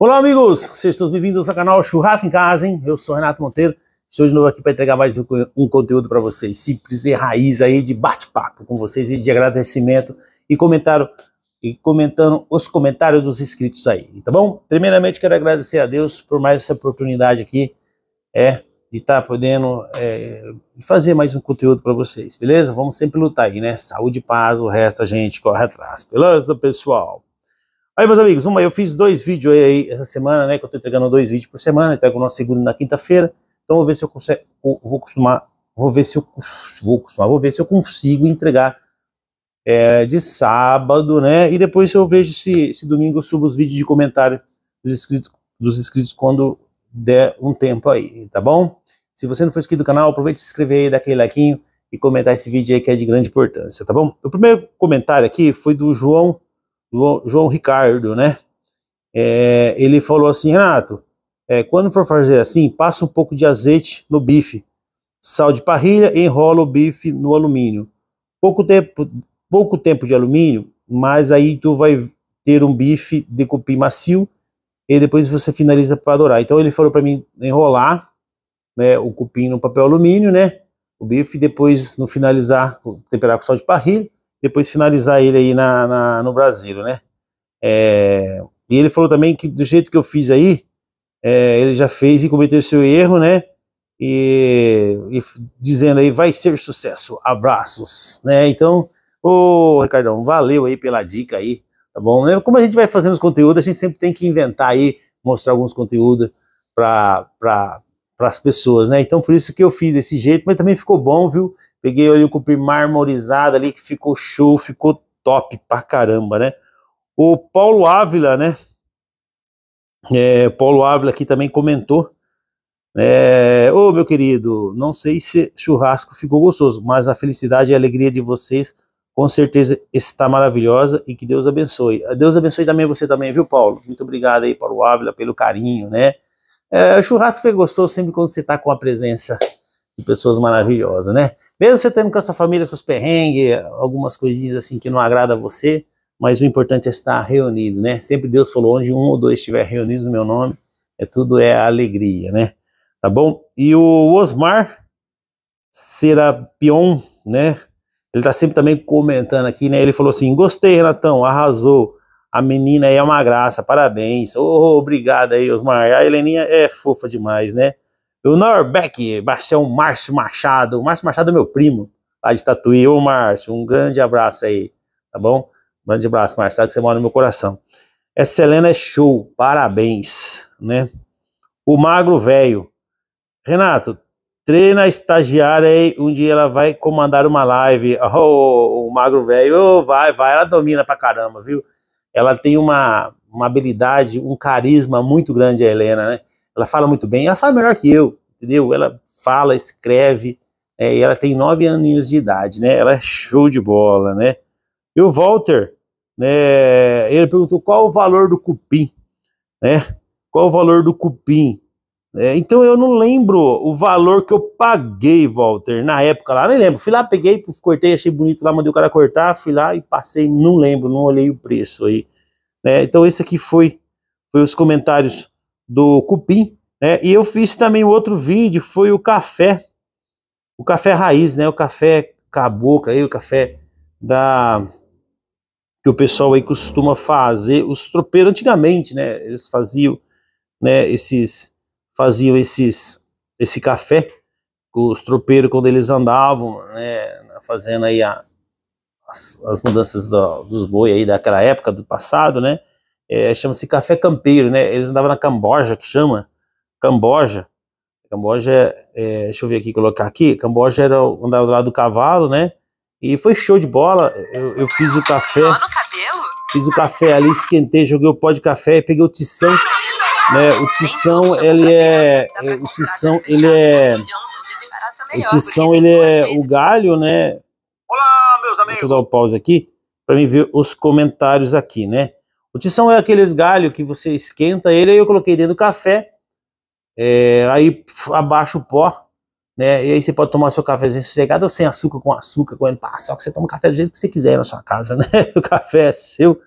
Olá, amigos! Sejam todos bem-vindos ao canal Churrasco em Casa, hein? Eu sou Renato Monteiro. Estou de novo aqui para entregar mais um, um conteúdo para vocês. Simples e raiz aí de bate-papo com vocês e de agradecimento e comentário e comentando os comentários dos inscritos aí, tá bom? Primeiramente, quero agradecer a Deus por mais essa oportunidade aqui, é, de estar tá podendo é, fazer mais um conteúdo para vocês, beleza? Vamos sempre lutar aí, né? Saúde e paz, o resto a gente corre atrás, beleza, pessoal? Aí, meus amigos, uma, Eu fiz dois vídeos aí essa semana, né? Que eu tô entregando dois vídeos por semana. Entrego o segunda na quinta-feira. Então, vou ver se eu consigo. Vou costumar. Vou ver se eu vou costumar. Vou ver se eu consigo entregar é, de sábado, né? E depois eu vejo se, se domingo eu subo os vídeos de comentário dos inscritos, dos inscritos quando der um tempo aí, tá bom? Se você não for inscrito no canal, aproveite se inscrever aí, dá aquele like e comentar esse vídeo aí que é de grande importância, tá bom? O primeiro comentário aqui foi do João João Ricardo, né? É, ele falou assim, Renato, é, quando for fazer assim, passa um pouco de azeite no bife, sal de parrilha e enrola o bife no alumínio. Pouco tempo, pouco tempo de alumínio, mas aí tu vai ter um bife de cupim macio e depois você finaliza para dourar. Então ele falou para mim enrolar né, o cupim no papel alumínio, né? O bife depois no finalizar temperar com sal de parrilha depois finalizar ele aí na, na no Brasil, né? É, e ele falou também que do jeito que eu fiz aí, é, ele já fez e cometeu seu erro, né? E, e, dizendo aí, vai ser sucesso, abraços, né? Então, ô Ricardão, valeu aí pela dica aí, tá bom? Né? Como a gente vai fazendo os conteúdos, a gente sempre tem que inventar aí, mostrar alguns conteúdos para pra, as pessoas, né? Então, por isso que eu fiz desse jeito, mas também ficou bom, viu? Peguei o cupim marmorizado ali, que ficou show, ficou top pra caramba, né? O Paulo Ávila, né? É, Paulo Ávila aqui também comentou. É, Ô, oh, meu querido, não sei se churrasco ficou gostoso, mas a felicidade e a alegria de vocês com certeza está maravilhosa e que Deus abençoe. Deus abençoe também você também, viu, Paulo? Muito obrigado aí, Paulo Ávila, pelo carinho, né? É, churrasco foi gostoso sempre quando você está com a presença de pessoas maravilhosas, né? Mesmo você tendo com a sua família seus perrengues, algumas coisinhas assim que não agrada a você, mas o importante é estar reunido, né? Sempre Deus falou, onde um ou dois estiver reunidos no meu nome, é tudo é alegria, né? Tá bom? E o Osmar Serapion, né? Ele tá sempre também comentando aqui, né? Ele falou assim, gostei, Renatão, arrasou. A menina aí é uma graça, parabéns. Oh, obrigado aí, Osmar. A Heleninha é fofa demais, né? O Norbeck, Baixão Márcio Machado. O Márcio Machado é meu primo, lá de Tatuí. Ô, Márcio, um grande abraço aí, tá bom? Um grande abraço, Márcio, sabe que você mora no meu coração. Essa Selena é show, parabéns, né? O Magro Velho. Renato, treina a estagiária aí, um dia ela vai comandar uma live. Oh, o Magro Velho, oh, vai, vai, ela domina pra caramba, viu? Ela tem uma, uma habilidade, um carisma muito grande, a Helena, né? Ela fala muito bem, ela fala melhor que eu, entendeu? Ela fala, escreve, é, e ela tem nove aninhos de idade, né? Ela é show de bola, né? E o Walter, né, ele perguntou qual o valor do cupim, né? Qual o valor do cupim? É, então eu não lembro o valor que eu paguei, Walter, na época lá, nem lembro. Fui lá, peguei, cortei, achei bonito lá, mandei o cara cortar, fui lá e passei, não lembro, não olhei o preço aí. Né? Então esse aqui foi, foi os comentários do cupim, né? E eu fiz também outro vídeo, foi o café, o café raiz, né? O café caboclo aí, o café da que o pessoal aí costuma fazer, os tropeiros antigamente, né? Eles faziam, né? Esses faziam esses esse café os tropeiros quando eles andavam, né? Fazendo aí a, as, as mudanças do, dos boi aí daquela época do passado, né? é, chama-se café campeiro, né? Eles andavam na Camboja, que chama Camboja. Camboja, é, é deixa eu ver aqui, colocar aqui. Camboja era andava do lado do cavalo, né? E foi show de bola. Eu, eu fiz o café. Fiz o café ali, esquentei, joguei o pó de café, e peguei o tição. Né? O tição, ele é. é o tição, ele é. O tição, ele é o galho, né? Olá, meus amigos. Deixa eu dar o um pause aqui, para mim ver os comentários aqui, né? O tição é aqueles galho que você esquenta ele, aí eu coloquei dentro do café, é, aí abaixa o pó, né? E aí você pode tomar seu cafezinho sossegado ou sem açúcar, com açúcar, com ele. Ah, só que você toma café do jeito que você quiser na sua casa, né? O café é seu.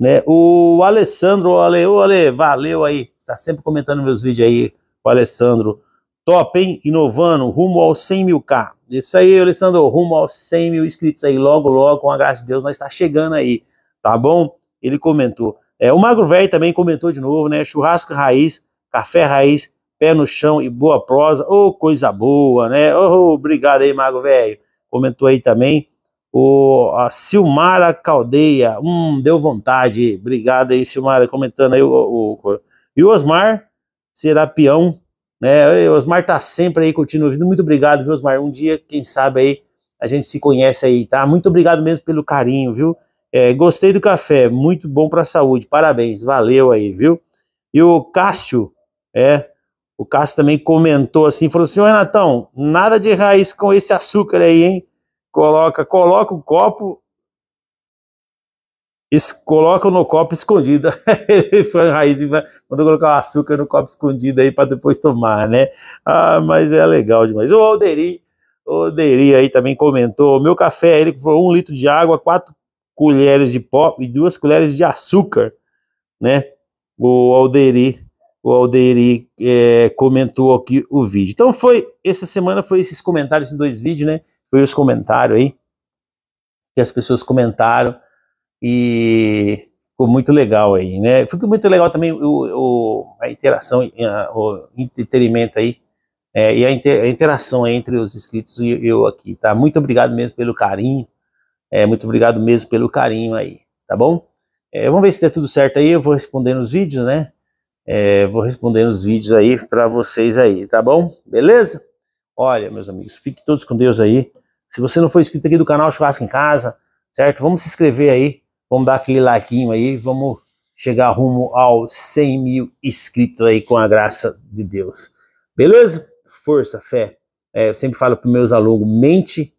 Né? O Alessandro, o Ale, o Ale, valeu aí. Está sempre comentando meus vídeos aí, o Alessandro. Top, hein? Inovando, rumo aos 100 mil K. Isso aí, Alessandro, rumo aos 100 mil inscritos aí. Logo, logo, com a graça de Deus, nós está chegando aí, tá bom? ele comentou. É, o Magro Velho também comentou de novo, né? Churrasco raiz, café raiz, pé no chão e boa prosa. Ô, oh, coisa boa, né? Oh, obrigado aí, Magro Velho. Comentou aí também. O, a Silmara Caldeia, hum, deu vontade. Obrigado aí, Silmara, comentando aí o, o, o. E o Osmar Serapião, né? O Osmar tá sempre aí curtindo o vídeo. Muito obrigado, viu, Osmar? Um dia, quem sabe aí, a gente se conhece aí, tá? Muito obrigado mesmo pelo carinho, viu? É, gostei do café, muito bom para a saúde, parabéns, valeu aí, viu? E o Cássio, é, o Cássio também comentou assim, falou assim, Renatão, nada de raiz com esse açúcar aí, hein? Coloca, coloca o copo, es, coloca no copo escondido. Ele foi raiz, mandou colocar o açúcar no copo escondido aí para depois tomar, né? Ah, mas é legal demais. O Alderi, o Alderi aí também comentou, meu café, ele falou um litro de água, quatro colheres de pó e duas colheres de açúcar, né? O Alderi, o Alderi é, comentou aqui o vídeo. Então foi, essa semana foi esses comentários, esses dois vídeos, né? Foi os comentários aí, que as pessoas comentaram e ficou muito legal aí, né? Ficou muito legal também o, o a interação, a, o entretenimento aí, é, e a, a, interação entre os inscritos e eu aqui, tá? Muito obrigado mesmo pelo carinho, é, muito obrigado mesmo pelo carinho aí, tá bom? É, vamos ver se der tudo certo aí, eu vou respondendo os vídeos, né? É, vou respondendo os vídeos aí para vocês aí, tá bom? Beleza? Olha, meus amigos, fiquem todos com Deus aí. Se você não for inscrito aqui do canal Churrasco em Casa, certo? Vamos se inscrever aí, vamos dar aquele like aí, vamos chegar rumo aos 100 mil inscritos aí com a graça de Deus. Beleza? Força, fé. É, eu sempre falo para meus alunos, mente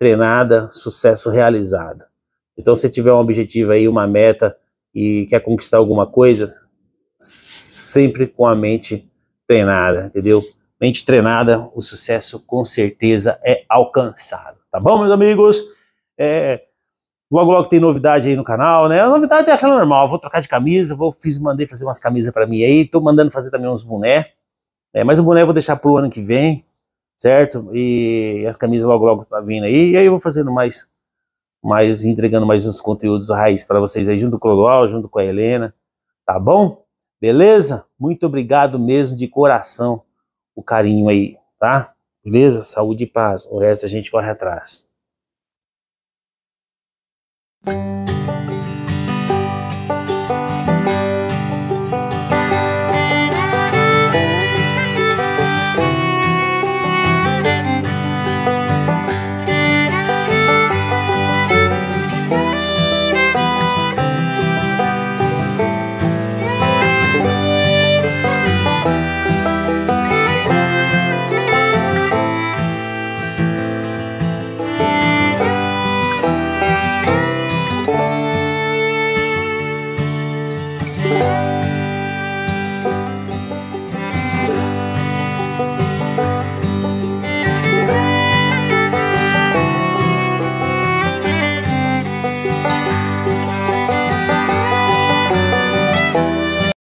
treinada, sucesso realizado. Então, se tiver um objetivo aí, uma meta e quer conquistar alguma coisa, sempre com a mente treinada, entendeu? Mente treinada, o sucesso com certeza é alcançado. Tá bom, meus amigos? É, logo, logo tem novidade aí no canal, né? A novidade é aquela é normal. vou trocar de camisa, vou, fiz, mandei fazer umas camisas para mim aí. Tô mandando fazer também uns boné. É, mas o boné eu vou deixar pro ano que vem certo? E as camisas logo logo tá vindo aí, e aí eu vou fazendo mais, mais entregando mais uns conteúdos raiz para vocês aí, junto com o Clodoal, junto com a Helena, tá bom? Beleza? Muito obrigado mesmo, de coração, o carinho aí, tá? Beleza? Saúde e paz, o resto a gente corre atrás.